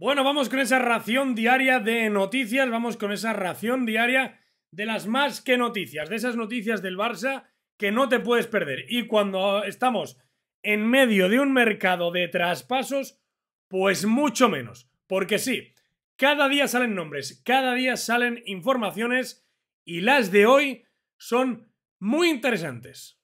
Bueno, vamos con esa ración diaria de noticias, vamos con esa ración diaria de las más que noticias, de esas noticias del Barça que no te puedes perder. Y cuando estamos en medio de un mercado de traspasos, pues mucho menos. Porque sí, cada día salen nombres, cada día salen informaciones y las de hoy son muy interesantes.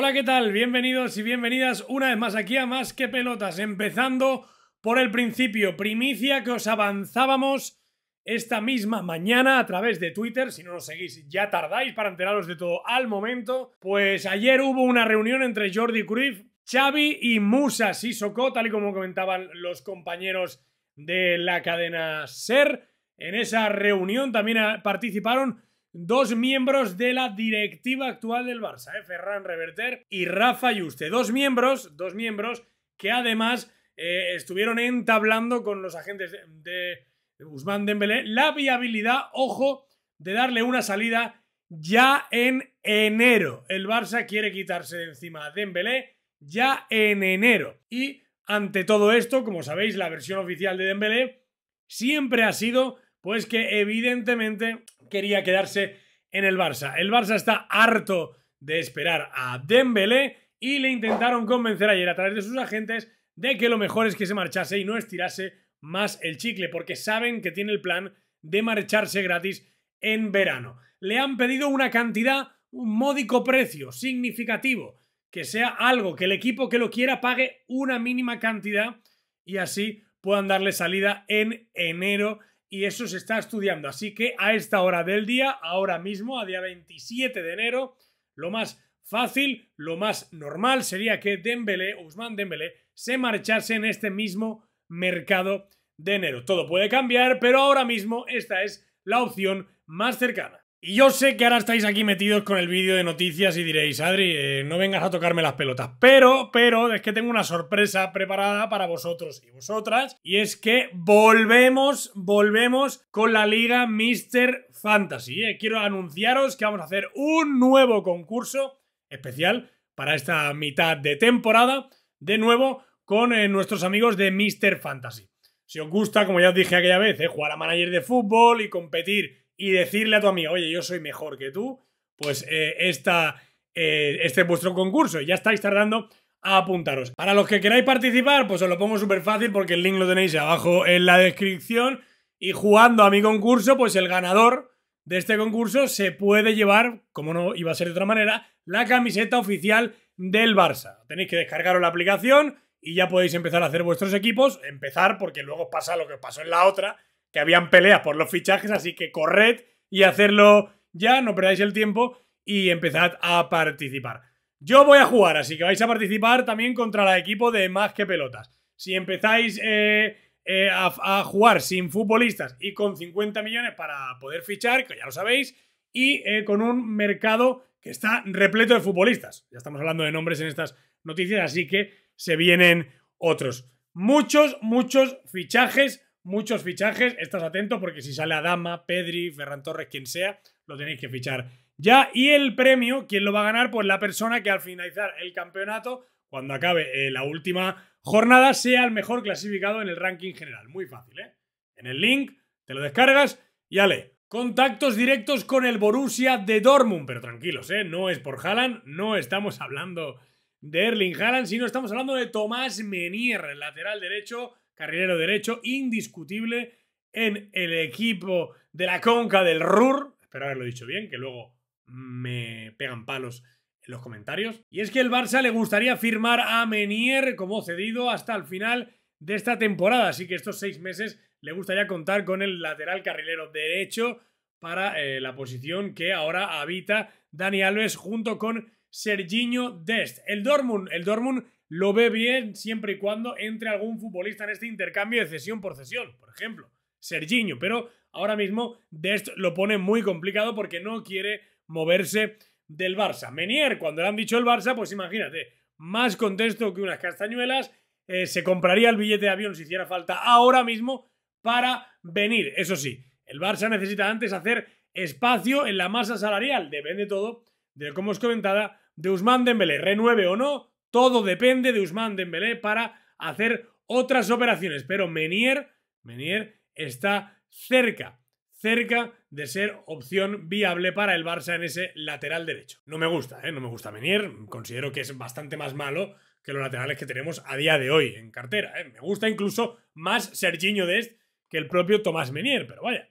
Hola, ¿qué tal? Bienvenidos y bienvenidas una vez más aquí a Más que Pelotas, empezando por el principio, primicia que os avanzábamos esta misma mañana a través de Twitter, si no nos seguís ya tardáis para enteraros de todo al momento, pues ayer hubo una reunión entre Jordi Cruyff, Xavi y Musa Sissoko, tal y como comentaban los compañeros de la cadena SER. En esa reunión también participaron dos miembros de la directiva actual del Barça, eh, Ferran Reverter y Rafa Yuste. Dos miembros, dos miembros que además eh, estuvieron entablando con los agentes de, Guzmán Dembélé la viabilidad, ojo, de darle una salida ya en enero. El Barça quiere quitarse de encima a Dembélé ya en enero. Y ante todo esto, como sabéis, la versión oficial de Dembélé siempre ha sido pues que evidentemente quería quedarse en el Barça. El Barça está harto de esperar a Dembélé y le intentaron convencer ayer a través de sus agentes de que lo mejor es que se marchase y no estirase más el chicle, porque saben que tiene el plan de marcharse gratis en verano. Le han pedido una cantidad, un módico precio significativo, que sea algo que el equipo que lo quiera pague una mínima cantidad y así puedan darle salida en enero y eso se está estudiando. Así que a esta hora del día, ahora mismo, a día 27 de enero, lo más fácil, lo más normal sería que Dembélé, Usman Dembélé, se marchase en este mismo mercado de enero. Todo puede cambiar, pero ahora mismo esta es la opción más cercana. Y yo sé que ahora estáis aquí metidos con el vídeo de noticias y diréis, Adri, eh, no vengas a tocarme las pelotas. Pero, pero, es que tengo una sorpresa preparada para vosotros y vosotras. Y es que volvemos, volvemos con la liga Mr. Fantasy. Eh. Quiero anunciaros que vamos a hacer un nuevo concurso especial para esta mitad de temporada. De nuevo, con eh, nuestros amigos de Mr. Fantasy. Si os gusta, como ya os dije aquella vez, jugar a manager de fútbol y competir y decirle a tu amigo, oye, yo soy mejor que tú, pues eh, eh, este es vuestro concurso. Ya estáis tardando a apuntaros. Para los que queráis participar, pues os lo pongo súper fácil porque el link lo tenéis abajo en la descripción. Y jugando a mi concurso, pues el ganador de este concurso se puede llevar, como no iba a ser de otra manera, la camiseta oficial del Barça. Tenéis que descargaros la aplicación y ya podéis empezar a hacer vuestros equipos. Empezar porque luego pasa lo que os pasó en la otra que habían peleas por los fichajes, así que corred y hacerlo ya, no perdáis el tiempo y empezad a participar. Yo voy a jugar, así que vais a participar también contra el equipo de Más que Pelotas. Si empezáis eh, eh, a, jugar sin futbolistas y con 50 millones para poder fichar, que ya lo sabéis, y eh, con un mercado que está repleto de futbolistas. Ya estamos hablando de nombres en estas noticias, así que se vienen otros. Muchos, muchos fichajes muchos fichajes. Estás atento porque si sale Adama, Pedri, Ferran Torres, quien sea, lo tenéis que fichar ya. Y el premio, ¿quién lo va a ganar? Pues la persona que al finalizar el campeonato, cuando acabe eh, la última jornada, sea el mejor clasificado en el ranking general. Muy fácil, ¿eh? En el link, te lo descargas y ale. Contactos directos con el Borussia de Dortmund, pero tranquilos, ¿eh? No es por Haaland, no estamos hablando de Erling Haaland, sino estamos hablando de Tomás Menier, el lateral derecho carrilero derecho, indiscutible en el equipo de la Conca del Rur. Espero haberlo dicho bien, que luego me pegan palos en los comentarios. Y es que el Barça le gustaría firmar a Menier como cedido hasta el final de esta temporada, así que estos seis meses le gustaría contar con el lateral carrilero derecho para eh, la posición que ahora habita Dani Alves junto con Serginho Dest. El Dortmund, el Dortmund lo ve bien siempre y cuando entre algún futbolista en este intercambio de cesión por cesión, por ejemplo, Serginho, pero ahora mismo Dest lo pone muy complicado porque no quiere moverse del Barça. Menier, cuando le han dicho el Barça, pues imagínate, más contexto que unas castañuelas, eh, se compraría el billete de avión si hiciera falta ahora mismo para venir. Eso sí, el Barça necesita antes hacer espacio en la masa salarial, depende todo de cómo es comentada de Usman Dembélé, renueve o no, todo depende de Usman Dembélé para hacer otras operaciones, pero Menier, Menier está cerca, cerca de ser opción viable para el Barça en ese lateral derecho. No me gusta, ¿eh? no me gusta Menier, considero que es bastante más malo que los laterales que tenemos a día de hoy en cartera. ¿eh? Me gusta incluso más Serginho Dest que el propio Tomás Menier, pero vaya,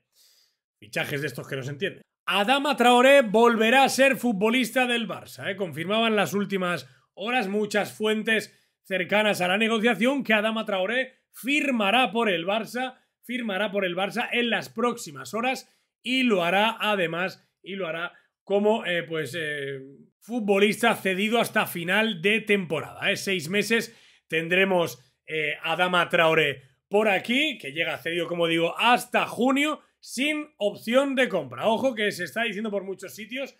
fichajes de estos que no se entienden. Adama Traoré volverá a ser futbolista del Barça, ¿eh? confirmaban las últimas horas muchas fuentes cercanas a la negociación que Adama Traoré firmará por el Barça, firmará por el Barça en las próximas horas y lo hará además y lo hará como eh, pues eh, futbolista cedido hasta final de temporada. ¿eh? Seis meses tendremos a Adama Traoré por aquí, que llega cedido, como digo, hasta junio, sin opción de compra. Ojo que se está diciendo por muchos sitios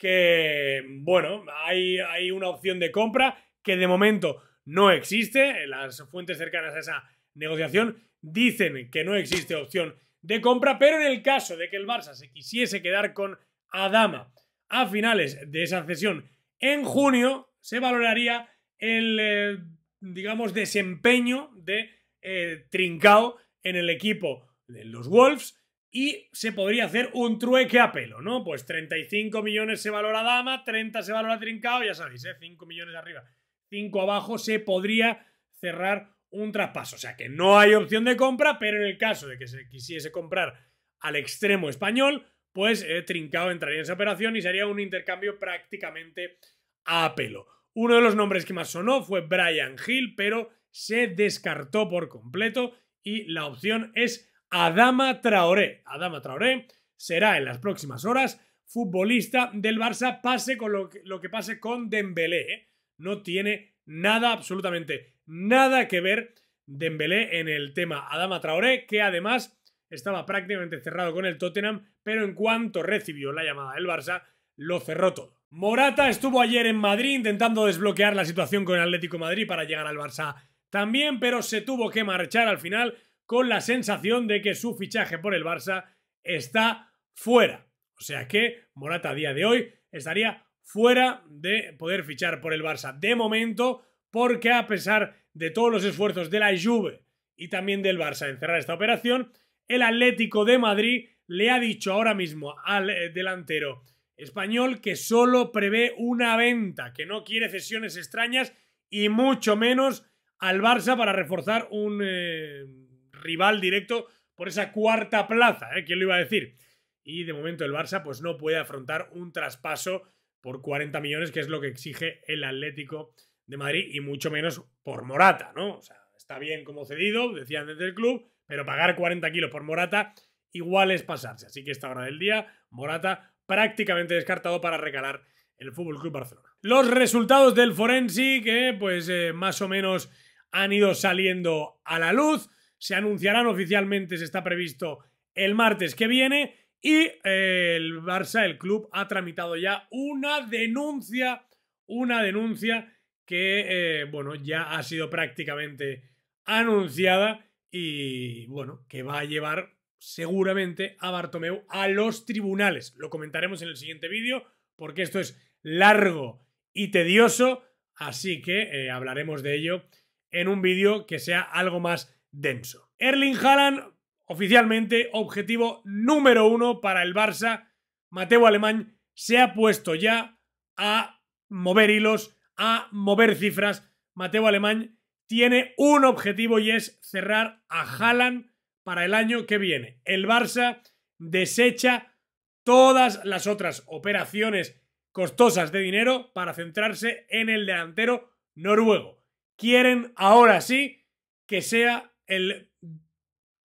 que, bueno, hay, hay una opción de compra que de momento no existe. Las fuentes cercanas a esa negociación dicen que no existe opción de compra, pero en el caso de que el Barça se quisiese quedar con Adama a finales de esa cesión en junio, se valoraría el, eh, digamos, desempeño de eh, Trincao en el equipo de los Wolves y se podría hacer un trueque a pelo, ¿no? Pues 35 millones se valora dama, 30 se valora trincado, ya sabéis, ¿eh? 5 millones arriba, 5 abajo, se podría cerrar un traspaso. O sea que no hay opción de compra, pero en el caso de que se quisiese comprar al extremo español, pues Trincado eh, Trincao entraría en esa operación y sería un intercambio prácticamente a pelo. Uno de los nombres que más sonó fue Brian Hill, pero se descartó por completo y la opción es Adama Traoré. Adama Traoré será en las próximas horas futbolista del Barça, pase con lo que, pase con Dembélé. ¿eh? No tiene nada, absolutamente nada que ver Dembélé en el tema Adama Traoré, que además estaba prácticamente cerrado con el Tottenham, pero en cuanto recibió la llamada del Barça, lo cerró todo. Morata estuvo ayer en Madrid intentando desbloquear la situación con el Atlético Madrid para llegar al Barça también, pero se tuvo que marchar al final con la sensación de que su fichaje por el Barça está fuera. O sea que Morata a día de hoy estaría fuera de poder fichar por el Barça de momento, porque a pesar de todos los esfuerzos de la Juve y también del Barça en cerrar esta operación, el Atlético de Madrid le ha dicho ahora mismo al eh, delantero español que solo prevé una venta, que no quiere cesiones extrañas y mucho menos al Barça para reforzar un eh, rival directo por esa cuarta plaza, ¿eh? ¿quién lo iba a decir? Y de momento el Barça pues no puede afrontar un traspaso por 40 millones, que es lo que exige el Atlético de Madrid y mucho menos por Morata, ¿no? O sea, está bien como cedido, decían desde el club, pero pagar 40 kilos por Morata igual es pasarse. Así que esta hora del día, Morata prácticamente descartado para recalar el FC Club Barcelona. Los resultados del Forensi que pues eh, más o menos han ido saliendo a la luz se anunciarán oficialmente, se está previsto el martes que viene. Y eh, el Barça, el club, ha tramitado ya una denuncia, una denuncia que, eh, bueno, ya ha sido prácticamente anunciada y, bueno, que va a llevar seguramente a Bartomeu a los tribunales. Lo comentaremos en el siguiente vídeo porque esto es largo y tedioso, así que eh, hablaremos de ello en un vídeo que sea algo más denso. Erling Haaland, oficialmente objetivo número uno para el Barça. Mateo Alemán se ha puesto ya a mover hilos, a mover cifras. Mateo Alemán tiene un objetivo y es cerrar a Haaland para el año que viene. El Barça desecha todas las otras operaciones costosas de dinero para centrarse en el delantero noruego. Quieren ahora sí que sea el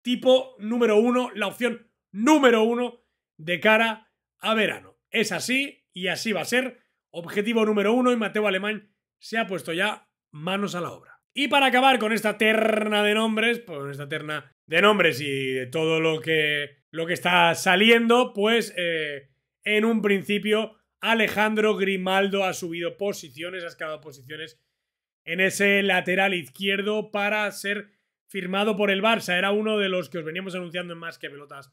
tipo número uno, la opción número uno de cara a verano. Es así y así va a ser. Objetivo número uno y Mateo Alemán se ha puesto ya manos a la obra. Y para acabar con esta terna de nombres, pues esta terna de nombres y de todo lo que, lo que está saliendo, pues eh, en un principio Alejandro Grimaldo ha subido posiciones, ha escalado posiciones en ese lateral izquierdo para ser firmado por el Barça. Era uno de los que os veníamos anunciando en más que pelotas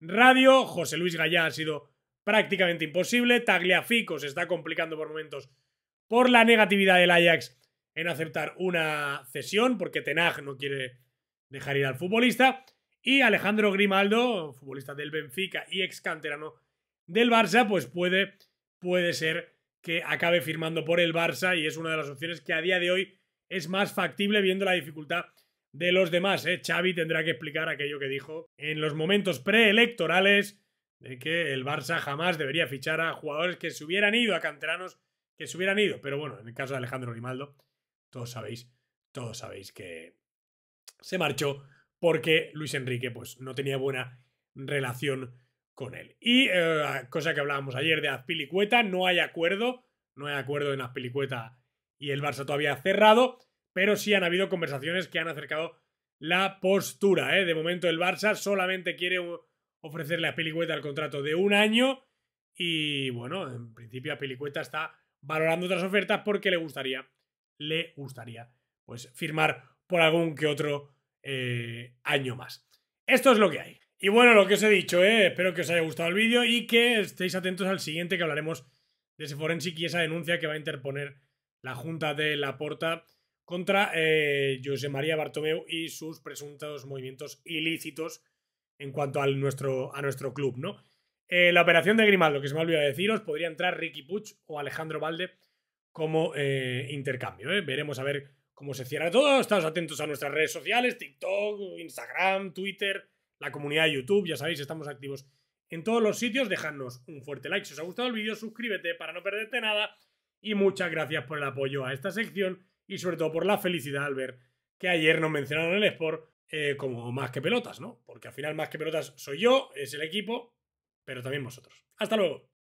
radio. José Luis Gallá ha sido prácticamente imposible. Tagliafico se está complicando por momentos por la negatividad del Ajax en aceptar una cesión, porque Tenag no quiere dejar ir al futbolista. Y Alejandro Grimaldo, futbolista del Benfica y ex canterano del Barça, pues puede, puede ser que acabe firmando por el Barça y es una de las opciones que a día de hoy es más factible viendo la dificultad de los demás. ¿eh? Xavi tendrá que explicar aquello que dijo en los momentos preelectorales de que el Barça jamás debería fichar a jugadores que se hubieran ido, a canteranos que se hubieran ido. Pero bueno, en el caso de Alejandro Grimaldo, todos sabéis, todos sabéis que se marchó porque Luis Enrique pues, no tenía buena relación con él. Y eh, cosa que hablábamos ayer de Azpilicueta, no hay acuerdo, no hay acuerdo en Azpilicueta y el Barça todavía cerrado pero sí han habido conversaciones que han acercado la postura. ¿eh? De momento el Barça solamente quiere ofrecerle a Pelicueta el contrato de un año y bueno, en principio a Pelicueta está valorando otras ofertas porque le gustaría, le gustaría pues firmar por algún que otro eh, año más. Esto es lo que hay. Y bueno, lo que os he dicho, ¿eh? espero que os haya gustado el vídeo y que estéis atentos al siguiente que hablaremos de ese forensic y esa denuncia que va a interponer la Junta de Laporta contra eh, José María Bartomeu y sus presuntos movimientos ilícitos en cuanto al nuestro, a nuestro club, ¿no? Eh, la operación de Grimaldo, que se me ha olvidado deciros, podría entrar Ricky Puch o Alejandro Valde como eh, intercambio. Veremos a ver cómo se cierra todo. Estamos atentos a nuestras redes sociales, TikTok, Instagram, Twitter, la comunidad de YouTube, ya sabéis, estamos activos en todos los sitios. Dejadnos un fuerte like si os ha gustado el vídeo, suscríbete para no perderte nada y muchas gracias por el apoyo a esta sección y sobre todo por la felicidad al ver que ayer nos mencionaron el Sport eh, como más que pelotas, ¿no? Porque al final más que pelotas soy yo, es el equipo, pero también vosotros. Hasta luego.